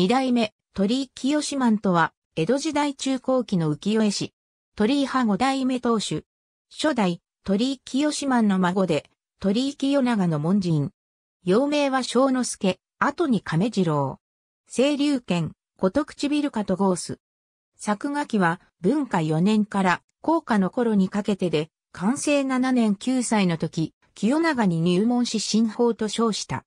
二代目、鳥居清満とは、江戸時代中後期の浮世絵師。鳥居派五代目当主。初代、鳥居清満の孫で、鳥居清長の門人。幼名は小之助、後に亀次郎。清流県、琴唇かとゴース。作画期は文化4年から高歌の頃にかけてで、完成7年9歳の時、清長に入門し新法と称した。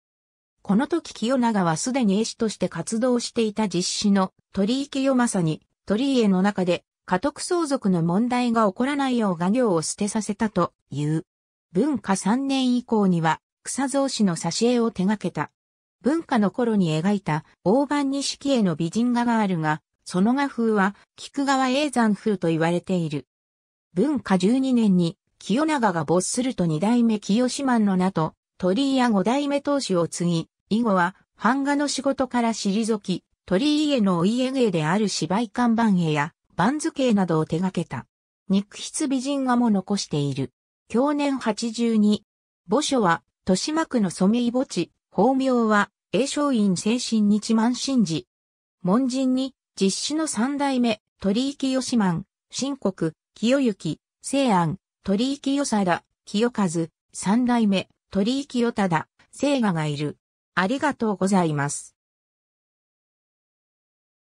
この時清長はすでに絵師として活動していた実施の鳥居清正に鳥居の中で家督相続の問題が起こらないよう画業を捨てさせたという。文化3年以降には草造紙の挿絵を手掛けた。文化の頃に描いた大判錦絵の美人画があるが、その画風は菊川永山風と言われている。文化12年に清長が没すると二代目清志満の名と鳥居や五代目当主を継ぎ、以後は版画の仕事から退き、鳥居家のお家芸である芝居看板絵や番付絵などを手掛けた。肉筆美人画も残している。去年82。墓所は豊島区の染井墓地、法名は栄昌院精神日満神寺。門人に実施の三代目、鳥居清満、新国、清行、聖安、鳥居清貞、清和、三代目、鳥居清忠、聖画がいる。ありがとうございます。